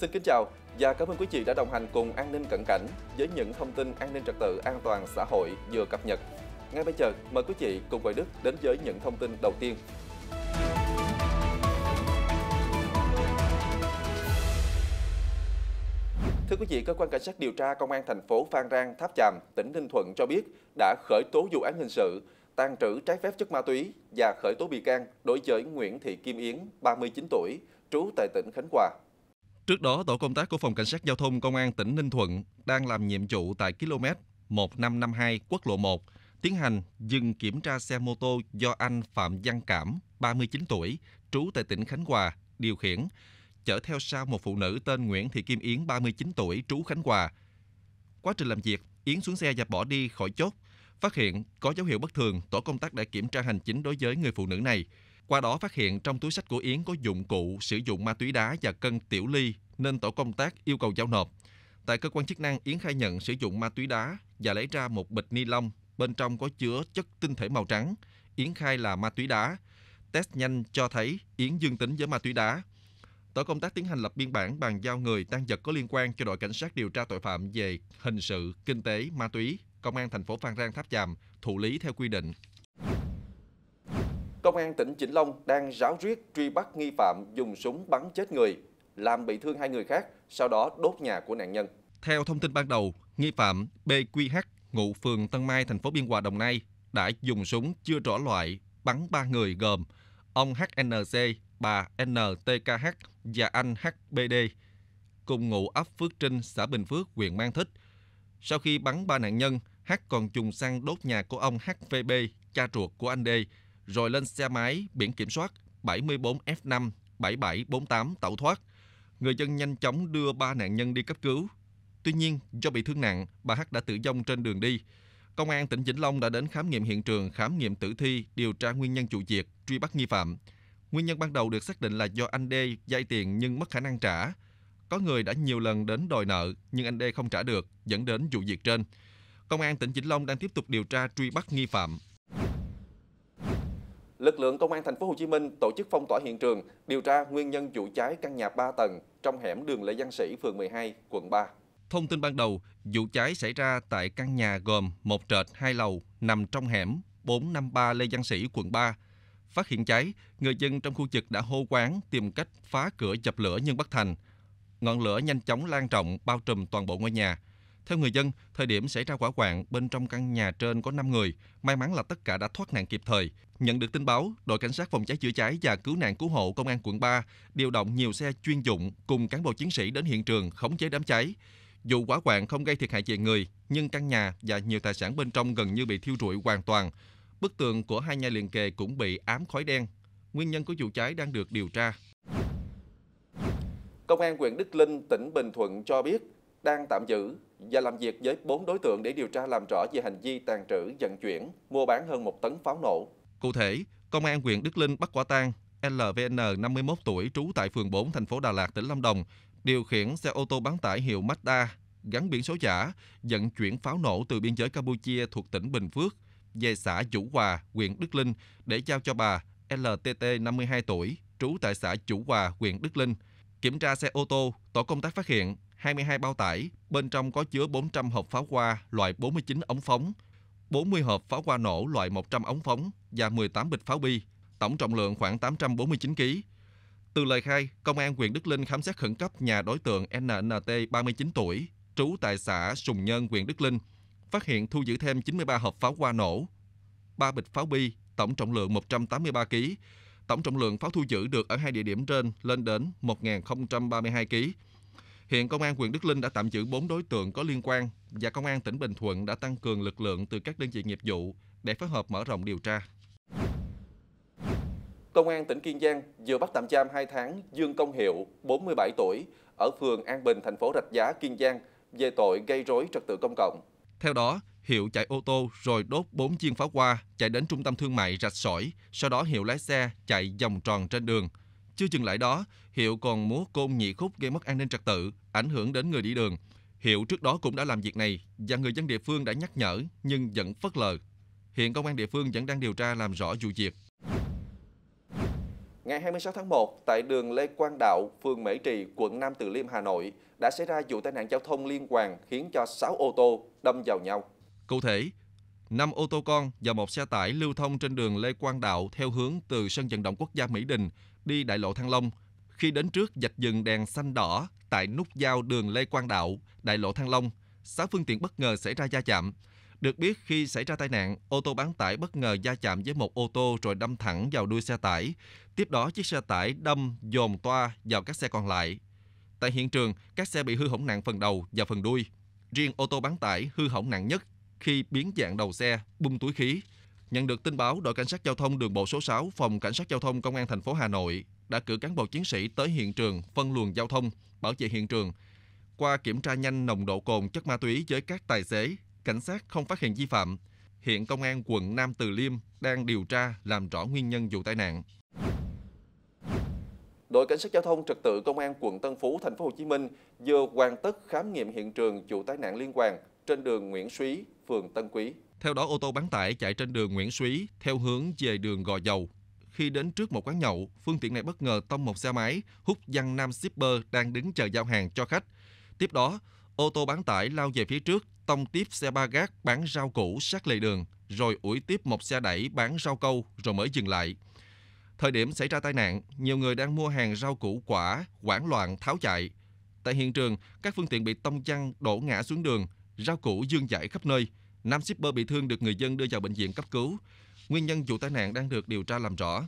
Xin kính chào và cảm ơn quý vị đã đồng hành cùng An ninh cận cảnh với những thông tin an ninh trật tự an toàn xã hội vừa cập nhật. Ngay bây giờ, mời quý vị cùng Hoài Đức đến với những thông tin đầu tiên. Thưa quý vị, cơ quan cảnh sát điều tra công an thành phố Phan Rang, Tháp Chàm, tỉnh Ninh Thuận cho biết đã khởi tố vụ án hình sự tàn trữ trái phép chất ma túy và khởi tố bị can đối với Nguyễn Thị Kim Yến, 39 tuổi, trú tại tỉnh Khánh Hòa. Trước đó, tổ công tác của Phòng Cảnh sát Giao thông Công an tỉnh Ninh Thuận đang làm nhiệm vụ tại km 1552 quốc lộ 1, tiến hành dừng kiểm tra xe mô tô do anh Phạm Văn Cảm, 39 tuổi, trú tại tỉnh Khánh Hòa, điều khiển, chở theo sau một phụ nữ tên Nguyễn Thị Kim Yến, 39 tuổi, trú Khánh Hòa. Quá trình làm việc, Yến xuống xe và bỏ đi khỏi chốt. Phát hiện có dấu hiệu bất thường, tổ công tác đã kiểm tra hành chính đối với người phụ nữ này. Qua đó phát hiện trong túi sách của Yến có dụng cụ sử dụng ma túy đá và cân tiểu ly nên tổ công tác yêu cầu giao nộp. Tại cơ quan chức năng, Yến khai nhận sử dụng ma túy đá và lấy ra một bịch ni lông bên trong có chứa chất tinh thể màu trắng. Yến khai là ma túy đá. Test nhanh cho thấy Yến dương tính với ma túy đá. Tổ công tác tiến hành lập biên bản bàn giao người tăng vật có liên quan cho đội cảnh sát điều tra tội phạm về hình sự, kinh tế, ma túy, công an thành phố Phan Rang Tháp Chàm thụ lý theo quy định Công an tỉnh Vĩnh Long đang ráo riết truy bắt nghi phạm dùng súng bắn chết người, làm bị thương hai người khác, sau đó đốt nhà của nạn nhân. Theo thông tin ban đầu, nghi phạm BQH ngụ phường Tân Mai, thành phố Biên Hòa, Đồng Nai đã dùng súng chưa rõ loại bắn ba người gồm ông HNC, bà NTKH và anh HBD cùng ngụ ấp Phước Trinh, xã Bình Phước, huyện Mang Thích. Sau khi bắn ba nạn nhân, H còn dùng xăng đốt nhà của ông HVB, cha ruột của anh D rồi lên xe máy biển kiểm soát 74F5 7748 tẩu thoát. Người dân nhanh chóng đưa ba nạn nhân đi cấp cứu. Tuy nhiên, do bị thương nặng, bà H đã tử vong trên đường đi. Công an tỉnh Vĩnh Long đã đến khám nghiệm hiện trường, khám nghiệm tử thi, điều tra nguyên nhân vụ việc, truy bắt nghi phạm. Nguyên nhân ban đầu được xác định là do anh D vay tiền nhưng mất khả năng trả. Có người đã nhiều lần đến đòi nợ nhưng anh D không trả được, dẫn đến vụ việc trên. Công an tỉnh Vĩnh Long đang tiếp tục điều tra truy bắt nghi phạm lực lượng công an thành phố Hồ Chí Minh tổ chức phong tỏa hiện trường, điều tra nguyên nhân vụ cháy căn nhà 3 tầng trong hẻm đường Lê Văn Sĩ, phường 12, quận 3. Thông tin ban đầu, vụ cháy xảy ra tại căn nhà gồm một trệt hai lầu nằm trong hẻm 453 Lê Văn Sĩ, quận 3. Phát hiện cháy, người dân trong khu vực đã hô quán tìm cách phá cửa dập lửa nhưng bất thành. Ngọn lửa nhanh chóng lan rộng bao trùm toàn bộ ngôi nhà. Theo người dân, thời điểm xảy ra quả quạng, bên trong căn nhà trên có 5 người. May mắn là tất cả đã thoát nạn kịp thời. Nhận được tin báo, đội cảnh sát phòng cháy chữa cháy và cứu nạn cứu hộ công an quận 3 điều động nhiều xe chuyên dụng cùng cán bộ chiến sĩ đến hiện trường khống chế đám cháy. Dù quả quạng không gây thiệt hại về người, nhưng căn nhà và nhiều tài sản bên trong gần như bị thiêu rụi hoàn toàn. Bức tường của hai nhà liền kề cũng bị ám khói đen. Nguyên nhân của vụ cháy đang được điều tra. Công an huyện Đức Linh, tỉnh Bình Thuận cho biết đang tạm giữ và làm việc với 4 đối tượng để điều tra làm rõ về hành vi tàn trữ, vận chuyển, mua bán hơn 1 tấn pháo nổ. Cụ thể, Công an huyện Đức Linh bắt quả tang LVN 51 tuổi trú tại phường 4 thành phố Đà Lạt tỉnh Lâm Đồng, điều khiển xe ô tô bán tải hiệu Mazda gắn biển số giả vận chuyển pháo nổ từ biên giới Campuchia thuộc tỉnh Bình Phước về xã Chủ Hòa, huyện Đức Linh để giao cho bà LTT 52 tuổi trú tại xã Chủ Hòa, huyện Đức Linh. Kiểm tra xe ô tô, tổ công tác phát hiện 22 bao tải, bên trong có chứa 400 hộp pháo hoa loại 49 ống phóng, 40 hộp pháo hoa nổ loại 100 ống phóng và 18 bịch pháo bi, tổng trọng lượng khoảng 849 kg. Từ lời khai, Công an huyện Đức Linh khám xét khẩn cấp nhà đối tượng NNT 39 tuổi, trú tại xã Sùng Nhân, huyện Đức Linh, phát hiện thu giữ thêm 93 hộp pháo hoa nổ, 3 bịch pháo bi, tổng trọng lượng 183 kg. Tổng trọng lượng pháo thu giữ được ở hai địa điểm trên lên đến 1.032 kg. Hiện Công an huyện Đức Linh đã tạm giữ 4 đối tượng có liên quan và Công an tỉnh Bình Thuận đã tăng cường lực lượng từ các đơn vị nghiệp vụ để phối hợp mở rộng điều tra. Công an tỉnh Kiên Giang vừa bắt tạm giam 2 tháng Dương Công Hiệu, 47 tuổi, ở phường An Bình, thành phố Rạch Giá, Kiên Giang về tội gây rối trật tự công cộng. Theo đó, Hiệu chạy ô tô rồi đốt 4 viên pháo hoa chạy đến trung tâm thương mại Rạch Sỏi, sau đó Hiệu lái xe chạy vòng tròn trên đường. Chưa dừng lại đó, Hiệu còn múa côn nhị khúc gây mất an ninh trật tự, ảnh hưởng đến người đi đường. Hiệu trước đó cũng đã làm việc này và người dân địa phương đã nhắc nhở nhưng vẫn phớt lờ. Hiện công an địa phương vẫn đang điều tra làm rõ vụ việc. Ngày 26 tháng 1, tại đường Lê Quang Đạo, phường Mễ Trì, quận Nam Từ Liêm, Hà Nội, đã xảy ra vụ tai nạn giao thông liên hoàn khiến cho 6 ô tô đâm vào nhau. Cụ thể, 5 ô tô con và một xe tải lưu thông trên đường Lê Quang Đạo theo hướng từ sân vận động quốc gia Mỹ Đình đi đại lộ Thăng Long. Khi đến trước dạch dừng đèn xanh đỏ tại nút giao đường Lê Quang Đạo, đại lộ Thăng Long, sáu phương tiện bất ngờ xảy ra va chạm. Được biết khi xảy ra tai nạn, ô tô bán tải bất ngờ va chạm với một ô tô rồi đâm thẳng vào đuôi xe tải. Tiếp đó chiếc xe tải đâm dồn toa vào các xe còn lại. Tại hiện trường, các xe bị hư hỏng nặng phần đầu và phần đuôi. Riêng ô tô bán tải hư hỏng nặng nhất khi biến dạng đầu xe, bung túi khí. Nhận được tin báo, đội cảnh sát giao thông đường bộ số 6, phòng cảnh sát giao thông công an thành phố Hà Nội đã cử cán bộ chiến sĩ tới hiện trường phân luồng giao thông, bảo vệ hiện trường. Qua kiểm tra nhanh nồng độ cồn chất ma túy với các tài xế, cảnh sát không phát hiện vi phạm. Hiện công an quận Nam Từ Liêm đang điều tra làm rõ nguyên nhân vụ tai nạn. Đội cảnh sát giao thông trật tự công an quận Tân Phú thành phố Hồ Chí Minh vừa hoàn tất khám nghiệm hiện trường vụ tai nạn liên quan trên đường Nguyễn Súy, phường Tân Quý. Theo đó, ô tô bán tải chạy trên đường Nguyễn Suý theo hướng về đường Gò Dầu. Khi đến trước một quán nhậu, phương tiện này bất ngờ tông một xe máy, hút văng nam shipper đang đứng chờ giao hàng cho khách. Tiếp đó, ô tô bán tải lao về phía trước, tông tiếp xe ba gác bán rau củ sát lề đường, rồi ủi tiếp một xe đẩy bán rau câu rồi mới dừng lại. Thời điểm xảy ra tai nạn, nhiều người đang mua hàng rau củ quả, hoảng loạn tháo chạy. Tại hiện trường, các phương tiện bị tông chăng đổ ngã xuống đường, rau củ dương dãi khắp nơi – Nam shipper bị thương được người dân đưa vào bệnh viện cấp cứu. Nguyên nhân vụ tai nạn đang được điều tra làm rõ.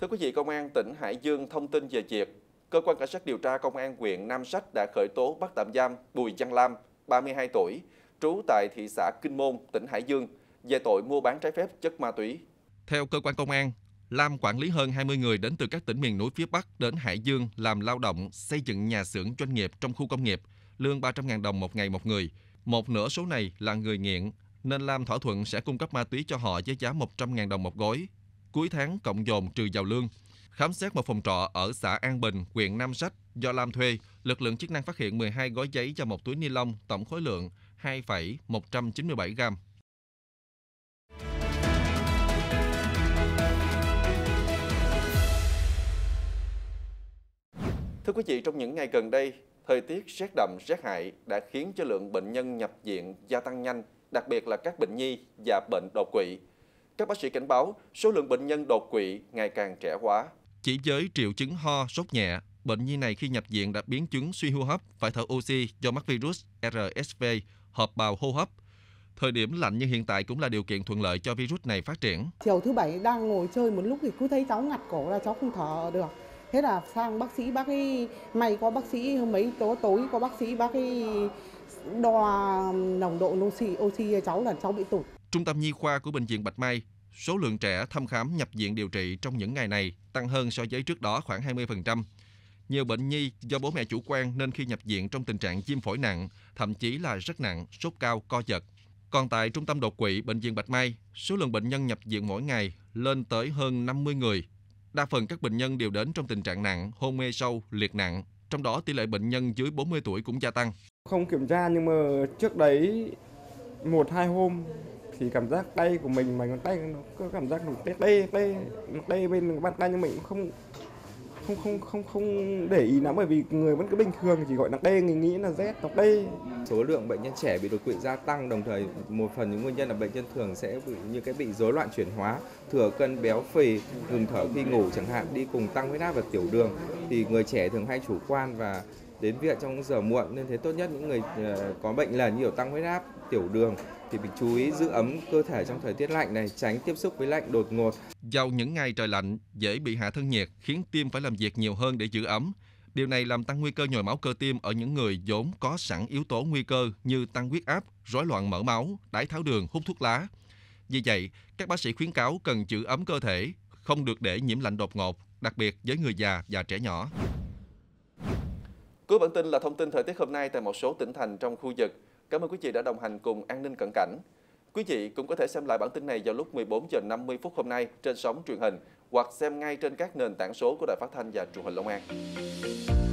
Thưa quý vị, Công an tỉnh Hải Dương thông tin về việc Cơ quan Cảnh sát điều tra Công an huyện Nam Sách đã khởi tố bắt tạm giam Bùi Văn Lam, 32 tuổi, trú tại thị xã Kinh Môn, tỉnh Hải Dương, về tội mua bán trái phép chất ma túy. Theo cơ quan công an, Lam quản lý hơn 20 người đến từ các tỉnh miền núi phía Bắc đến Hải Dương làm lao động, xây dựng nhà xưởng doanh nghiệp trong khu công nghiệp, lương 300.000 đồng một ngày một người – một nửa số này là người nghiện, nên Lam thỏa thuận sẽ cung cấp ma túy cho họ với giá 100.000 đồng một gói, cuối tháng cộng dồn trừ vào lương. Khám xét một phòng trọ ở xã An Bình, huyện Nam Sách do Lam thuê, lực lượng chức năng phát hiện 12 gói giấy và một túi ni lông, tổng khối lượng 2,197 gram. Thưa quý vị, trong những ngày gần đây, thời tiết rét đậm rét hại đã khiến cho lượng bệnh nhân nhập viện gia tăng nhanh, đặc biệt là các bệnh nhi và bệnh đột quỵ. Các bác sĩ cảnh báo số lượng bệnh nhân đột quỵ ngày càng trẻ hóa. Chỉ với triệu chứng ho, sốt nhẹ, bệnh nhi này khi nhập viện đã biến chứng suy hô hấp, phải thở oxy do mắc virus RSV, hợp bào hô hấp. Thời điểm lạnh như hiện tại cũng là điều kiện thuận lợi cho virus này phát triển. Chiều thứ bảy đang ngồi chơi một lúc thì cứ thấy cháu ngặt cổ là cháu không thở được thế là sang bác sĩ bác ấy may có bác sĩ mấy tối tối có bác sĩ bác ấy đo nồng độ oxy oxy cháu là cháu bị tụt trung tâm nhi khoa của bệnh viện bạch mai số lượng trẻ thăm khám nhập viện điều trị trong những ngày này tăng hơn so với trước đó khoảng 20%. Nhiều bệnh nhi do bố mẹ chủ quan nên khi nhập viện trong tình trạng viêm phổi nặng, thậm chí là rất nặng, sốt cao, co giật. Còn tại Trung tâm Đột quỵ Bệnh viện Bạch Mai, số lượng bệnh nhân nhập viện mỗi ngày lên tới hơn 50 người, Đa phần các bệnh nhân đều đến trong tình trạng nặng, hôn mê sâu, liệt nặng. Trong đó tỷ lệ bệnh nhân dưới 40 tuổi cũng gia tăng. Không kiểm tra nhưng mà trước đấy một hai hôm thì cảm giác tay của mình mà ngón tay nó có cảm giác nó tê tê tê tê bên bàn tay nhưng mình cũng không không không không không để ý lắm bởi vì người vẫn cứ bình thường chỉ gọi là đê người nghĩ là rét đọc đê số lượng bệnh nhân trẻ bị đột quỵ gia tăng đồng thời một phần những nguyên nhân là bệnh nhân thường sẽ bị như cái bị rối loạn chuyển hóa thừa cân béo phì ngừng thở khi ngủ chẳng hạn đi cùng tăng huyết áp và tiểu đường thì người trẻ thường hay chủ quan và đến viện trong giờ muộn nên thế tốt nhất những người ờ, có bệnh là nhiều tăng huyết áp, tiểu đường thì mình chú ý giữ ấm cơ thể trong thời tiết lạnh này, tránh tiếp xúc với lạnh đột ngột. Vào những ngày trời lạnh, dễ bị hạ thân nhiệt khiến tim phải làm việc nhiều hơn để giữ ấm. Điều này làm tăng nguy cơ nhồi máu cơ tim ở những người vốn có sẵn yếu tố nguy cơ như tăng huyết áp, rối loạn mỡ máu, đái tháo đường, hút thuốc lá. Vì vậy, các bác sĩ khuyến cáo cần giữ ấm cơ thể, không được để nhiễm lạnh đột ngột, đặc biệt với người già và trẻ nhỏ. Cuối bản tin là thông tin thời tiết hôm nay tại một số tỉnh thành trong khu vực. Cảm ơn quý vị đã đồng hành cùng An ninh Cận Cảnh. Quý vị cũng có thể xem lại bản tin này vào lúc 14 giờ 50 phút hôm nay trên sóng truyền hình hoặc xem ngay trên các nền tảng số của Đài Phát thanh và Truyền hình Long An.